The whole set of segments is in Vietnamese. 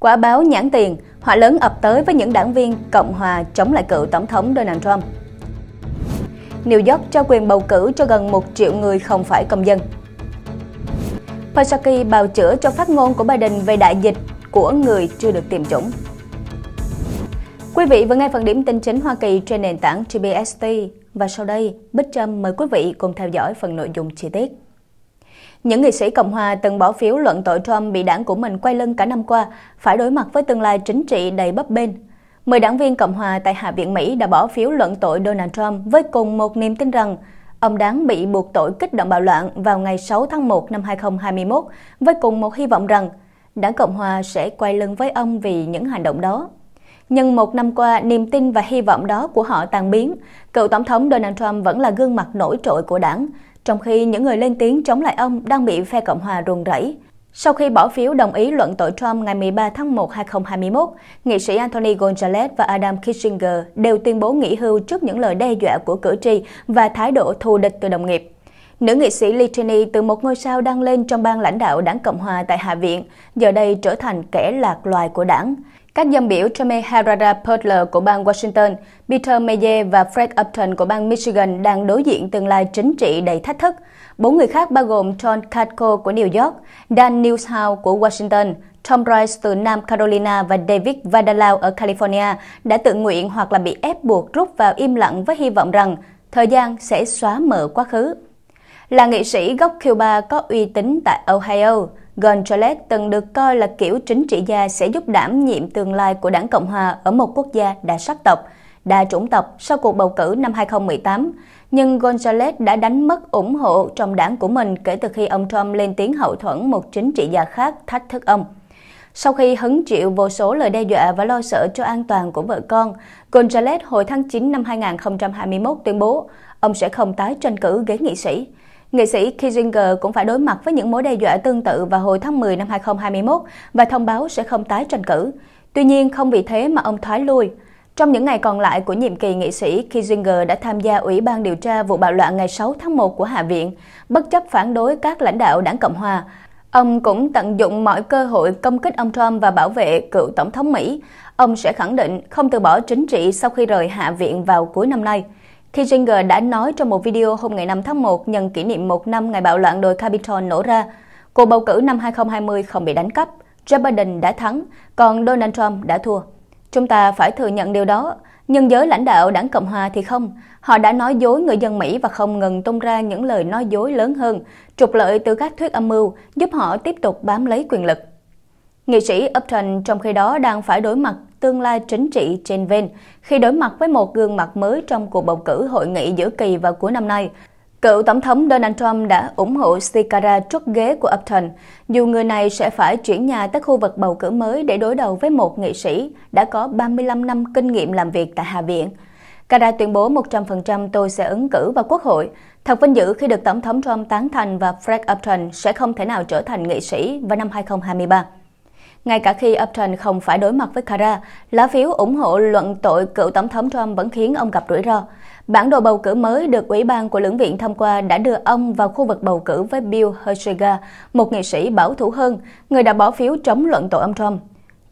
Quả báo nhãn tiền, họa lớn ập tới với những đảng viên Cộng hòa chống lại cựu Tổng thống Donald Trump. New York cho quyền bầu cử cho gần 1 triệu người không phải công dân. Psaki bào chữa cho phát ngôn của Biden về đại dịch của người chưa được tiêm chủng. Quý vị vừa nghe phần điểm tin chính Hoa Kỳ trên nền tảng TBST và sau đây Bích Trâm mời quý vị cùng theo dõi phần nội dung chi tiết. Những nghị sĩ Cộng hòa từng bỏ phiếu luận tội Trump bị đảng của mình quay lưng cả năm qua, phải đối mặt với tương lai chính trị đầy bấp bênh. Mười đảng viên Cộng hòa tại Hạ viện Mỹ đã bỏ phiếu luận tội Donald Trump với cùng một niềm tin rằng ông đáng bị buộc tội kích động bạo loạn vào ngày 6 tháng 1 năm 2021 với cùng một hy vọng rằng đảng Cộng hòa sẽ quay lưng với ông vì những hành động đó. Nhưng một năm qua, niềm tin và hy vọng đó của họ tan biến. Cựu Tổng thống Donald Trump vẫn là gương mặt nổi trội của đảng, trong khi những người lên tiếng chống lại ông đang bị phe Cộng hòa ruồng rẫy. Sau khi bỏ phiếu đồng ý luận tội Trump ngày 13 tháng 1, 2021, nghị sĩ Anthony Gonzalez và Adam Kissinger đều tuyên bố nghỉ hưu trước những lời đe dọa của cử tri và thái độ thù địch từ đồng nghiệp. Nữ nghị sĩ Lee Cheney từ một ngôi sao đang lên trong ban lãnh đạo đảng Cộng hòa tại Hạ viện, giờ đây trở thành kẻ lạc loài của đảng. Các dân biểu Tommy Harada Butler của bang Washington, Peter Mayer và Fred Upton của bang Michigan đang đối diện tương lai chính trị đầy thách thức. Bốn người khác bao gồm John Katko của New York, Dan Newshouse của Washington, Tom Rice từ Nam Carolina và David Vadalau ở California đã tự nguyện hoặc là bị ép buộc rút vào im lặng với hy vọng rằng thời gian sẽ xóa mờ quá khứ. Là nghị sĩ gốc Cuba có uy tín tại Ohio, Gonzalez từng được coi là kiểu chính trị gia sẽ giúp đảm nhiệm tương lai của đảng Cộng Hòa ở một quốc gia đa sắc tộc, đa chủng tộc sau cuộc bầu cử năm 2018. Nhưng Gonzalez đã đánh mất ủng hộ trong đảng của mình kể từ khi ông Trump lên tiếng hậu thuẫn một chính trị gia khác thách thức ông. Sau khi hứng chịu vô số lời đe dọa và lo sợ cho an toàn của vợ con, Gonzalez hồi tháng 9 năm 2021 tuyên bố ông sẽ không tái tranh cử ghế nghị sĩ. Nghệ sĩ Kissinger cũng phải đối mặt với những mối đe dọa tương tự vào hồi tháng 10 năm 2021 và thông báo sẽ không tái tranh cử. Tuy nhiên, không vì thế mà ông thoái lui. Trong những ngày còn lại của nhiệm kỳ nghị sĩ, Kissinger đã tham gia Ủy ban điều tra vụ bạo loạn ngày 6 tháng 1 của Hạ viện, bất chấp phản đối các lãnh đạo đảng Cộng hòa. Ông cũng tận dụng mọi cơ hội công kích ông Trump và bảo vệ cựu Tổng thống Mỹ. Ông sẽ khẳng định không từ bỏ chính trị sau khi rời Hạ viện vào cuối năm nay. Khi Jinger đã nói trong một video hôm ngày 5 tháng 1 nhân kỷ niệm một năm ngày bạo loạn đồi Capitol nổ ra, cuộc bầu cử năm 2020 không bị đánh cắp, Joe Biden đã thắng, còn Donald Trump đã thua. Chúng ta phải thừa nhận điều đó, nhưng giới lãnh đạo đảng Cộng Hòa thì không. Họ đã nói dối người dân Mỹ và không ngừng tung ra những lời nói dối lớn hơn, trục lợi từ các thuyết âm mưu, giúp họ tiếp tục bám lấy quyền lực. Nghệ sĩ Upton trong khi đó đang phải đối mặt tương lai chính trị trên ven khi đối mặt với một gương mặt mới trong cuộc bầu cử hội nghị giữa kỳ vào cuối năm nay. Cựu Tổng thống Donald Trump đã ủng hộ Sikara trước ghế của Upton, dù người này sẽ phải chuyển nhà tới khu vực bầu cử mới để đối đầu với một nghị sĩ đã có 35 năm kinh nghiệm làm việc tại Hạ viện. Cara tuyên bố 100% tôi sẽ ứng cử vào quốc hội. Thật vinh dự khi được Tổng thống Trump tán thành và Fred Upton sẽ không thể nào trở thành nghị sĩ vào năm 2023. Ngay cả khi Upton không phải đối mặt với Kara, lá phiếu ủng hộ luận tội cựu tổng thống Trump vẫn khiến ông gặp rủi ro. Bản đồ bầu cử mới được Ủy ban của lưỡng viện thông qua đã đưa ông vào khu vực bầu cử với Bill Hershega, một nghị sĩ bảo thủ hơn, người đã bỏ phiếu chống luận tội ông Trump.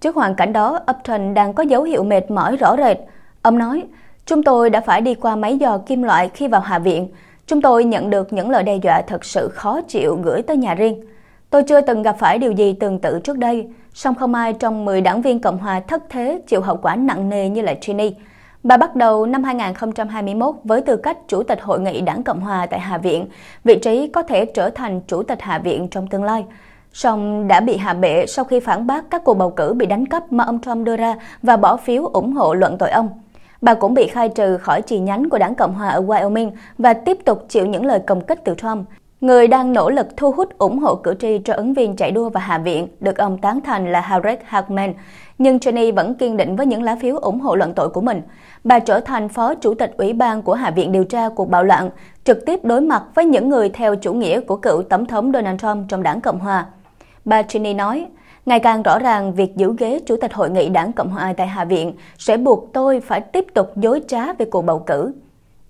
Trước hoàn cảnh đó, Upton đang có dấu hiệu mệt mỏi rõ rệt. Ông nói, chúng tôi đã phải đi qua máy dò kim loại khi vào Hạ viện. Chúng tôi nhận được những lời đe dọa thật sự khó chịu gửi tới nhà riêng. Tôi chưa từng gặp phải điều gì tương tự trước đây song không ai trong 10 đảng viên Cộng hòa thất thế chịu hậu quả nặng nề như là Cheney. Bà bắt đầu năm 2021 với tư cách Chủ tịch Hội nghị Đảng Cộng hòa tại Hạ viện, vị trí có thể trở thành Chủ tịch Hạ viện trong tương lai. Song đã bị hạ bệ sau khi phản bác các cuộc bầu cử bị đánh cắp mà ông Trump đưa ra và bỏ phiếu ủng hộ luận tội ông. Bà cũng bị khai trừ khỏi chi nhánh của đảng Cộng hòa ở Wyoming và tiếp tục chịu những lời công kích từ Trump. Người đang nỗ lực thu hút ủng hộ cử tri cho ứng viên chạy đua và Hạ viện được ông tán thành là Harriet Hartman, nhưng Cheney vẫn kiên định với những lá phiếu ủng hộ luận tội của mình. Bà trở thành phó chủ tịch ủy ban của Hạ viện điều tra cuộc bạo loạn, trực tiếp đối mặt với những người theo chủ nghĩa của cựu tổng thống Donald Trump trong đảng Cộng hòa. Bà Cheney nói, Ngày càng rõ ràng việc giữ ghế Chủ tịch Hội nghị Đảng Cộng hòa tại Hạ viện sẽ buộc tôi phải tiếp tục dối trá về cuộc bầu cử.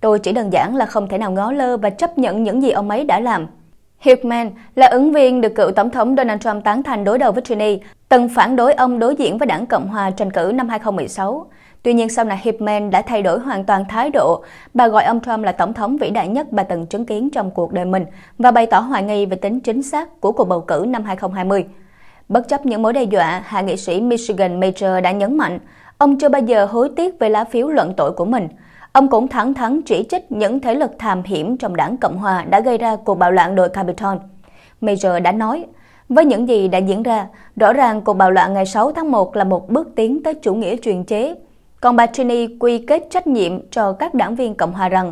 Tôi chỉ đơn giản là không thể nào ngó lơ và chấp nhận những gì ông ấy đã làm. Huffman là ứng viên được cựu Tổng thống Donald Trump tán thành đối đầu với Cheney, từng phản đối ông đối diện với đảng Cộng hòa tranh cử năm 2016. Tuy nhiên sau này Huffman đã thay đổi hoàn toàn thái độ, bà gọi ông Trump là tổng thống vĩ đại nhất bà từng chứng kiến trong cuộc đời mình và bày tỏ hoài nghi về tính chính xác của cuộc bầu cử năm 2020. Bất chấp những mối đe dọa, hạ nghị sĩ Michigan Major đã nhấn mạnh, ông chưa bao giờ hối tiếc về lá phiếu luận tội của mình – Ông cũng thẳng thắn chỉ trích những thế lực tham hiểm trong đảng Cộng Hòa đã gây ra cuộc bạo loạn đội Capitol. Major đã nói, với những gì đã diễn ra, rõ ràng cuộc bạo loạn ngày 6 tháng 1 là một bước tiến tới chủ nghĩa truyền chế. Còn bà Cheney quy kết trách nhiệm cho các đảng viên Cộng Hòa rằng,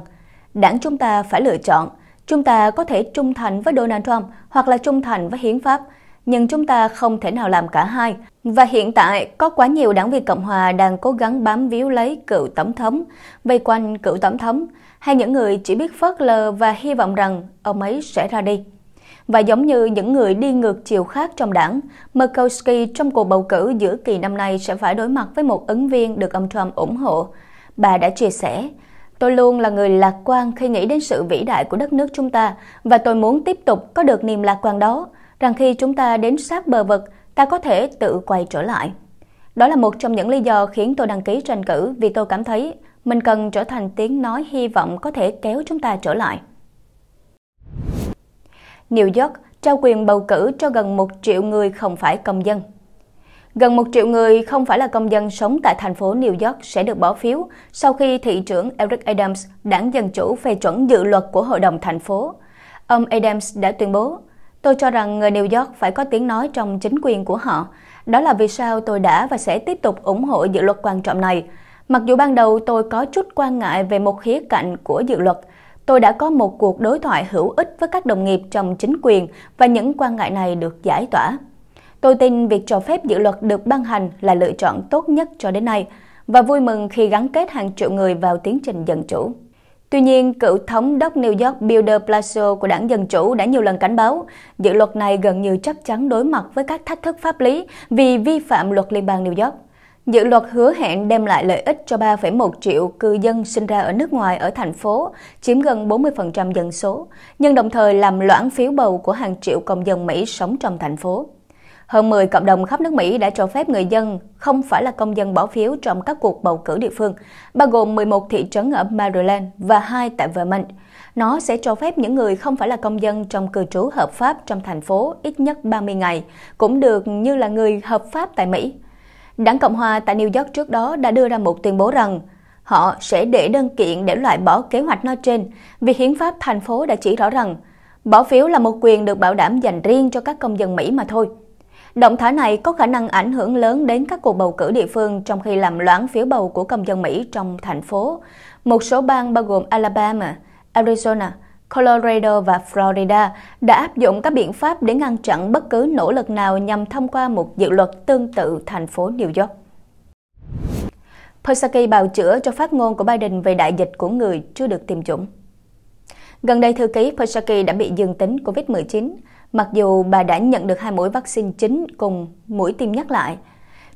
đảng chúng ta phải lựa chọn, chúng ta có thể trung thành với Donald Trump hoặc là trung thành với hiến pháp, nhưng chúng ta không thể nào làm cả hai. Và hiện tại, có quá nhiều đảng viên Cộng hòa đang cố gắng bám víu lấy cựu tổng thống, vây quanh cựu tổng thống, hay những người chỉ biết phớt lờ và hy vọng rằng ông ấy sẽ ra đi. Và giống như những người đi ngược chiều khác trong đảng, Murkowski trong cuộc bầu cử giữa kỳ năm nay sẽ phải đối mặt với một ứng viên được ông Trump ủng hộ. Bà đã chia sẻ, Tôi luôn là người lạc quan khi nghĩ đến sự vĩ đại của đất nước chúng ta và tôi muốn tiếp tục có được niềm lạc quan đó rằng khi chúng ta đến sát bờ vực, ta có thể tự quay trở lại. Đó là một trong những lý do khiến tôi đăng ký tranh cử vì tôi cảm thấy mình cần trở thành tiếng nói hy vọng có thể kéo chúng ta trở lại. New York trao quyền bầu cử cho gần 1 triệu người không phải công dân. Gần 1 triệu người không phải là công dân sống tại thành phố New York sẽ được bỏ phiếu sau khi thị trưởng Eric Adams, đảng Dân Chủ phê chuẩn dự luật của Hội đồng thành phố. Ông Adams đã tuyên bố Tôi cho rằng người New York phải có tiếng nói trong chính quyền của họ. Đó là vì sao tôi đã và sẽ tiếp tục ủng hộ dự luật quan trọng này. Mặc dù ban đầu tôi có chút quan ngại về một khía cạnh của dự luật, tôi đã có một cuộc đối thoại hữu ích với các đồng nghiệp trong chính quyền và những quan ngại này được giải tỏa. Tôi tin việc cho phép dự luật được ban hành là lựa chọn tốt nhất cho đến nay và vui mừng khi gắn kết hàng triệu người vào tiến trình dân chủ. Tuy nhiên, cựu thống đốc New York Bill de Blasio của đảng Dân Chủ đã nhiều lần cảnh báo dự luật này gần như chắc chắn đối mặt với các thách thức pháp lý vì vi phạm luật liên bang New York. Dự luật hứa hẹn đem lại lợi ích cho 3,1 triệu cư dân sinh ra ở nước ngoài ở thành phố, chiếm gần 40% dân số, nhưng đồng thời làm loãng phiếu bầu của hàng triệu công dân Mỹ sống trong thành phố. Hơn 10 cộng đồng khắp nước Mỹ đã cho phép người dân không phải là công dân bỏ phiếu trong các cuộc bầu cử địa phương, bao gồm 11 thị trấn ở Maryland và 2 tại Vermont. Nó sẽ cho phép những người không phải là công dân trong cư trú hợp pháp trong thành phố ít nhất 30 ngày, cũng được như là người hợp pháp tại Mỹ. Đảng Cộng hòa tại New York trước đó đã đưa ra một tuyên bố rằng họ sẽ để đơn kiện để loại bỏ kế hoạch nói trên vì hiến pháp thành phố đã chỉ rõ rằng bỏ phiếu là một quyền được bảo đảm dành riêng cho các công dân Mỹ mà thôi. Động thái này có khả năng ảnh hưởng lớn đến các cuộc bầu cử địa phương trong khi làm loãng phiếu bầu của công dân Mỹ trong thành phố. Một số bang bao gồm Alabama, Arizona, Colorado và Florida đã áp dụng các biện pháp để ngăn chặn bất cứ nỗ lực nào nhằm thông qua một dự luật tương tự thành phố New York. Psaki bào chữa cho phát ngôn của Biden về đại dịch của người chưa được tiêm chủng. Gần đây, thư ký Psaki đã bị dương tính COVID-19 mặc dù bà đã nhận được hai mũi vaccine chính cùng mũi tiêm nhắc lại.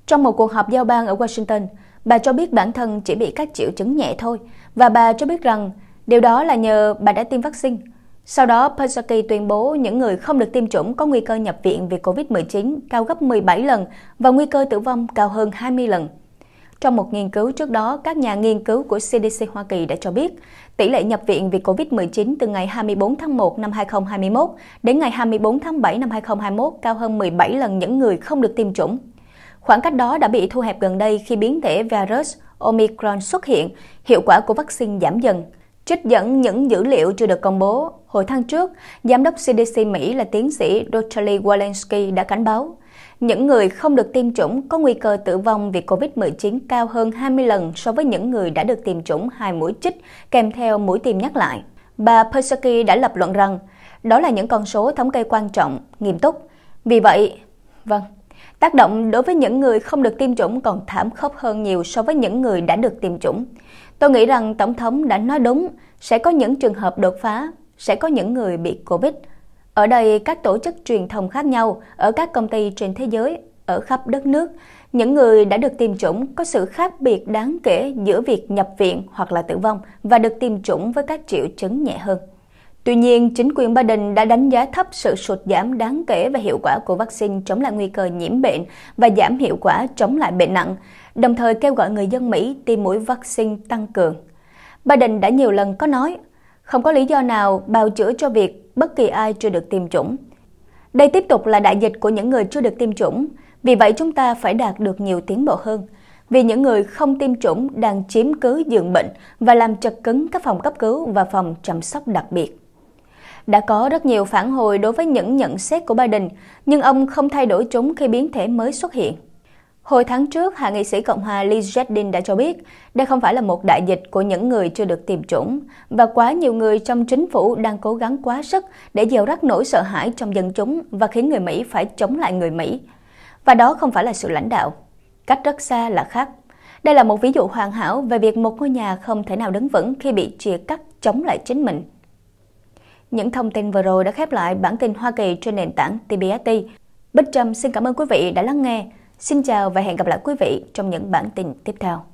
Trong một cuộc họp giao ban ở Washington, bà cho biết bản thân chỉ bị các triệu chứng nhẹ thôi và bà cho biết rằng điều đó là nhờ bà đã tiêm vaccine. Sau đó, Psaki tuyên bố những người không được tiêm chủng có nguy cơ nhập viện vì COVID-19 cao gấp 17 lần và nguy cơ tử vong cao hơn 20 lần. Trong một nghiên cứu trước đó, các nhà nghiên cứu của CDC Hoa Kỳ đã cho biết tỷ lệ nhập viện vì COVID-19 từ ngày 24 tháng 1 năm 2021 đến ngày 24 tháng 7 năm 2021 cao hơn 17 lần những người không được tiêm chủng. Khoảng cách đó đã bị thu hẹp gần đây khi biến thể virus Omicron xuất hiện, hiệu quả của vaccine giảm dần. Trích dẫn những dữ liệu chưa được công bố, hồi tháng trước, Giám đốc CDC Mỹ là tiến sĩ Dr. Lee Walensky đã cảnh báo những người không được tiêm chủng có nguy cơ tử vong vì COVID-19 cao hơn 20 lần so với những người đã được tiêm chủng hai mũi chích kèm theo mũi tiêm nhắc lại. Bà Psaki đã lập luận rằng đó là những con số thống kê quan trọng, nghiêm túc. Vì vậy, vâng, tác động đối với những người không được tiêm chủng còn thảm khốc hơn nhiều so với những người đã được tiêm chủng. Tôi nghĩ rằng Tổng thống đã nói đúng, sẽ có những trường hợp đột phá, sẽ có những người bị Covid ở đây các tổ chức truyền thông khác nhau ở các công ty trên thế giới, ở khắp đất nước, những người đã được tiêm chủng có sự khác biệt đáng kể giữa việc nhập viện hoặc là tử vong và được tiêm chủng với các triệu chứng nhẹ hơn. Tuy nhiên, chính quyền Biden đã đánh giá thấp sự sụt giảm đáng kể và hiệu quả của vaccine chống lại nguy cơ nhiễm bệnh và giảm hiệu quả chống lại bệnh nặng, đồng thời kêu gọi người dân Mỹ tiêm mũi vaccine tăng cường. Biden đã nhiều lần có nói không có lý do nào bào chữa cho việc bất kỳ ai chưa được tiêm chủng. Đây tiếp tục là đại dịch của những người chưa được tiêm chủng, vì vậy chúng ta phải đạt được nhiều tiến bộ hơn. Vì những người không tiêm chủng đang chiếm cứ giường bệnh và làm chật cứng các phòng cấp cứu và phòng chăm sóc đặc biệt. Đã có rất nhiều phản hồi đối với những nhận xét của Biden, nhưng ông không thay đổi chúng khi biến thể mới xuất hiện. Hồi tháng trước, hạ nghị sĩ Cộng hòa Lee Jardine đã cho biết đây không phải là một đại dịch của những người chưa được tiêm chủng và quá nhiều người trong chính phủ đang cố gắng quá sức để gieo rắc nỗi sợ hãi trong dân chúng và khiến người Mỹ phải chống lại người Mỹ. Và đó không phải là sự lãnh đạo. Cách rất xa là khác. Đây là một ví dụ hoàn hảo về việc một ngôi nhà không thể nào đứng vững khi bị chia cắt chống lại chính mình. Những thông tin vừa rồi đã khép lại bản tin Hoa Kỳ trên nền tảng TBST. Bích Trâm xin cảm ơn quý vị đã lắng nghe. Xin chào và hẹn gặp lại quý vị trong những bản tin tiếp theo.